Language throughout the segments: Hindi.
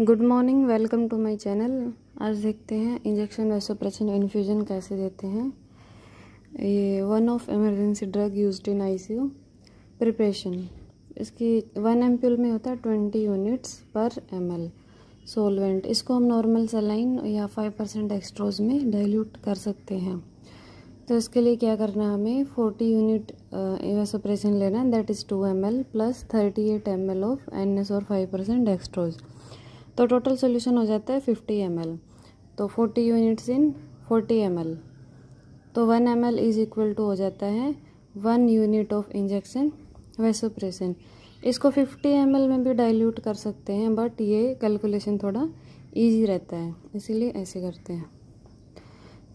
good morning welcome to my channel आज देखते हैं इंजेक्शन प्रचन इन्फ्यूज़न कैसे देते हैं ये one of emergency drug use in ICU preparation इसकी वन एम में होता है twenty units per M L solvent इसको हम नॉर्मल सलाइन या फाइव परसेंट एक्स्ट्रोज में डाइल्यूट कर सकते हैं तो इसके लिए क्या करना है हमें फोर्टी यूनिट वेसोप्रेशन लेना है that is two M L plus thirty eight M L of N S और फाइव परसेंट एक्स्ट्रोज़ तो टोटल सोल्यूशन हो जाता है फिफ्टी एम तो forty units in forty M तो one M L is equal to हो जाता है one unit of injection vasopressin इसको 50 एम में भी डाइल्यूट कर सकते हैं बट ये कैलकुलेशन थोड़ा इजी रहता है इसीलिए ऐसे करते हैं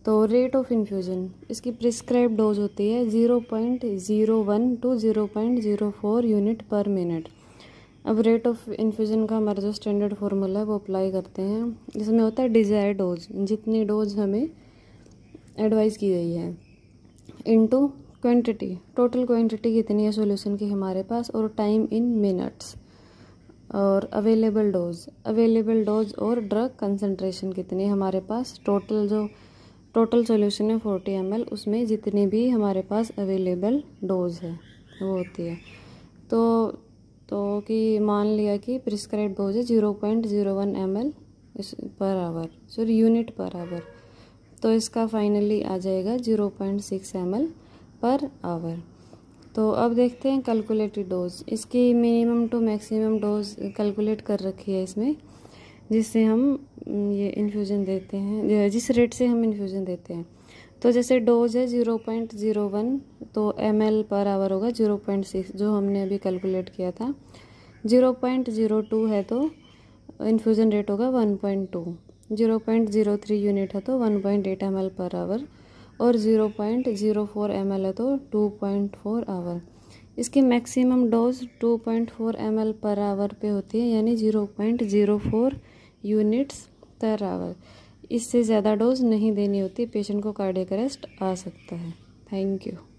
तो रेट ऑफ इन्फ्यूज़न इसकी प्रिस्क्राइब डोज होती है zero point zero one to zero point zero four unit per minute अब रेट ऑफ इन्फ्यूज़न का हमारा जो स्टैंडर्ड फार्मूला है वो अप्लाई करते हैं इसमें होता है डिज़ायर डोज जितनी डोज हमें एडवाइस की गई है इनटू क्वांटिटी टोटल क्वांटिटी कितनी है सॉल्यूशन की हमारे पास और टाइम इन मिनट्स और अवेलेबल डोज अवेलेबल डोज और ड्रग कंसनट्रेशन कितनी हमारे पास टोटल जो टोटल सोल्यूशन है फोर्टी एम उसमें जितनी भी हमारे पास अवेलेबल डोज है वो होती है तो तो कि मान लिया कि प्रिस्क्राइब डोज है zero point zero one M L is per hour sorry unit per hour तो इसका फाइनली आ जाएगा zero point six M L per hour तो अब देखते हैं कैलकुलेटेड डोज इसकी minimum to maximum dose calculate कर रखी है इसमें जिससे हम ये इन्फ्यूज़न देते हैं जिस रेट से हम इन्फ्यूज़न देते हैं तो जैसे डोज है ज़ीरो पॉइंट ज़ीरो वन तो एम एल पर आवर होगा ज़ीरो पॉइंट सिक्स जो हमने अभी कैलकुलेट किया था ज़ीरो पॉइंट ज़ीरो टू है तो इन्फ्यूज़न रेट होगा one point two zero point zero three unit है तो one point eight M L per hour और zero point zero four M L है तो टू पॉइंट फोर आवर इसकी maximum dose two point four M per hour पे होती है यानी zero zero point four units per hour इससे ज़्यादा डोज नहीं देनी होती पेशेंट को कार्डियक अरेस्ट आ सकता है थैंक यू